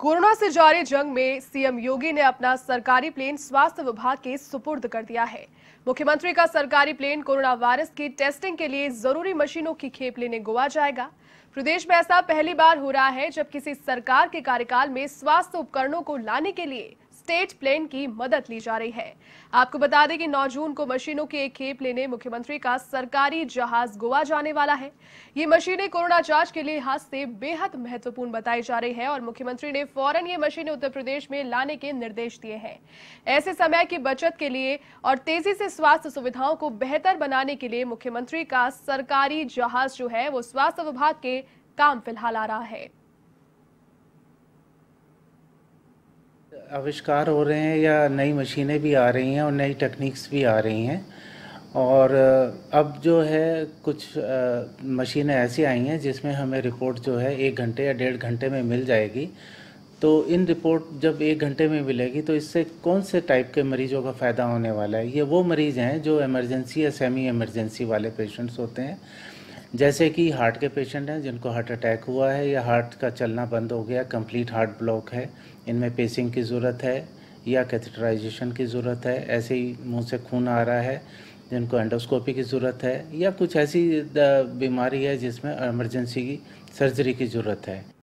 corona से जारी जंग में सीएम योगी ने अपना सरकारी प्लेन स्वास्थ्य विभाग के सुपुर्द कर दिया है मुख्यमंत्री का सरकारी प्लेन कोरोना वायरस की टेस्टिंग के लिए जरूरी मशीनों की खेप लेने गोवा जाएगा प्रदेश में ऐसा पहली बार हो रहा है जब किसी सरकार के कार्यकाल में स्वास्थ्य उपकरणों को लाने के लिए स्टेट प्लेन की मदद ली जा रही है आपको बता दें कि 9 जून को मशीनों की एक खेप लेने मुख्यमंत्री का सरकारी जहाज गोवा जाने वाला है ये मशीनें कोरोना जांच के लिए हाथ से बेहद महत्वपूर्ण बताई जा रही है और मुख्यमंत्री ने फौरन ये मशीनें उत्तर प्रदेश में लाने के निर्देश दिए हैं ऐसे समय की बचत के लिए और तेजी से स्वास्थ्य सुविधाओं को बेहतर बनाने के लिए मुख्यमंत्री का सरकारी जहाज जो है वो स्वास्थ्य विभाग के काम फिलहाल आ रहा है आविष्कार हो रहे हैं या नई मशीनें भी आ रही हैं और नई टेक्निक्स भी आ रही हैं और अब जो है कुछ मशीनें ऐसी आई हैं जिसमें हमें रिपोर्ट जो है एक घंटे या डेढ़ घंटे में मिल जाएगी तो इन रिपोर्ट जब एक घंटे में मिलेगी तो इससे कौन से टाइप के मरीजों का फ़ायदा होने वाला है ये वो मरीज़ हैं जो इमरजेंसी या सेमी इमरजेंसी वाले पेशेंट्स होते हैं जैसे कि हार्ट के पेशेंट हैं जिनको हार्ट अटैक हुआ है या हार्ट का चलना बंद हो गया कंप्लीट हार्ट ब्लॉक है इनमें पेसिंग की ज़रूरत है या कैथेटराइजेशन की ज़रूरत है ऐसे ही मुंह से खून आ रहा है जिनको एंडोस्कोपी की ज़रूरत है या कुछ ऐसी बीमारी है जिसमें इमरजेंसी की सर्जरी की ज़रूरत है